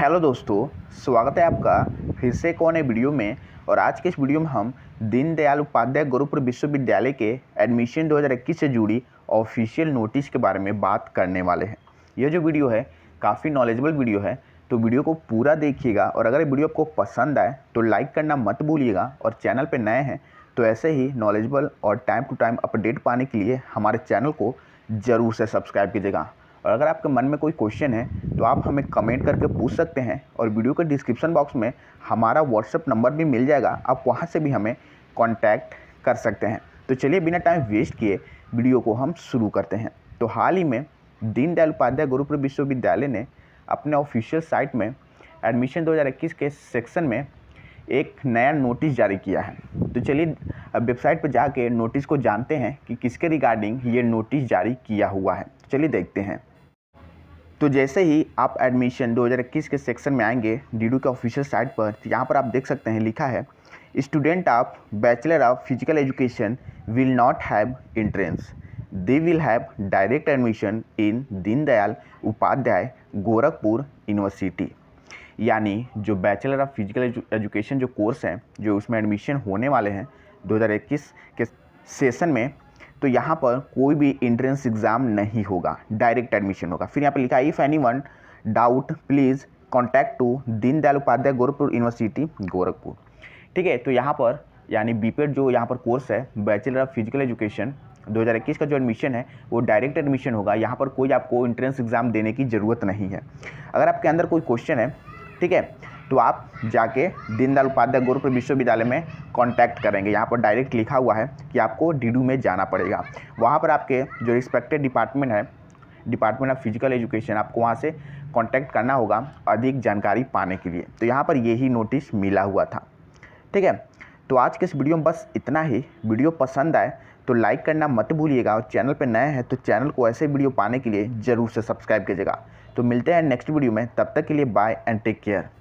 hello दोस्तों स्वागत है आपका फिर से कौन है वीडियो में और आज के इस वीडियो में हम दीनदयाल उपाध्याय गुरुपुर विश्वविद्यालय के एडमिशन 2021 से जुड़ी ऑफिशियल नोटिस के बारे में बात करने वाले हैं यह जो वीडियो है काफ़ी नॉलेजेबल वीडियो है तो वीडियो को पूरा देखिएगा और अगर वीडियो आपको पसंद आए तो लाइक करना मत भूलिएगा और चैनल पर नए हैं तो ऐसे ही नॉलेजबल और टाइम टू टाइम अपडेट पाने के लिए हमारे चैनल को ज़रूर से सब्सक्राइब कीजिएगा और अगर आपके मन में कोई क्वेश्चन है तो आप हमें कमेंट करके पूछ सकते हैं और वीडियो के डिस्क्रिप्शन बॉक्स में हमारा व्हाट्सअप नंबर भी मिल जाएगा आप वहाँ से भी हमें कॉन्टैक्ट कर सकते हैं तो चलिए बिना टाइम वेस्ट किए वीडियो को हम शुरू करते हैं तो हाल ही में दीनदयाल उपाध्याय गुरुपुर विश्वविद्यालय ने अपने ऑफिशियल साइट में एडमिशन 2021 के सेक्शन में एक नया नोटिस जारी किया है तो चलिए अब वेबसाइट पर जाके नोटिस को जानते हैं कि किसके रिगार्डिंग ये नोटिस जारी किया हुआ है चलिए देखते हैं तो जैसे ही आप एडमिशन 2021 के सेक्शन में आएंगे डी के ऑफिशियल साइट पर तो यहाँ पर आप देख सकते हैं लिखा है student of bachelor of physical education will not have entrance they will have direct admission in Deendayal Upadhyay Gorakhpur university यानी जो बैचलर ऑफ फिजिकल एजुकेशन जो कोर्स हैं जो उसमें एडमिशन होने वाले हैं 2021 के सेशन में तो यहाँ पर कोई भी एंट्रेंस एग्ज़ाम नहीं होगा डायरेक्ट एडमिशन होगा फिर यहाँ पर लिखा है if anyone doubt please contact to Deendayal Upadhyay Gorakhpur university Gorakhpur ठीक है तो यहाँ पर यानी बीपेड जो यहाँ पर कोर्स है बैचलर ऑफ फिजिकल एजुकेशन 2021 का जो एडमिशन है वो डायरेक्ट एडमिशन होगा यहाँ पर कोई आपको इंट्रेंस एग्ज़ाम देने की ज़रूरत नहीं है अगर आपके अंदर कोई क्वेश्चन है ठीक है तो आप जाके दीनदयाल उपाध्याय गोरखपुर विश्वविद्यालय में कांटेक्ट करेंगे यहाँ पर डायरेक्ट लिखा हुआ है कि आपको डीडू में जाना पड़ेगा वहाँ पर आपके जो रिस्पेक्टेड डिपार्टमेंट है डिपार्टमेंट ऑफ फिजिकल एजुकेशन आपको वहाँ से कॉन्टैक्ट करना होगा अधिक जानकारी पाने के लिए तो यहाँ पर यही नोटिस मिला हुआ था ठीक है तो आज के इस वीडियो में बस इतना ही वीडियो पसंद आए तो लाइक करना मत भूलिएगा और चैनल पर नए हैं तो चैनल को ऐसे वीडियो पाने के लिए ज़रूर से सब्सक्राइब कीजिएगा तो मिलते हैं नेक्स्ट वीडियो में तब तक के लिए बाय एंड टेक केयर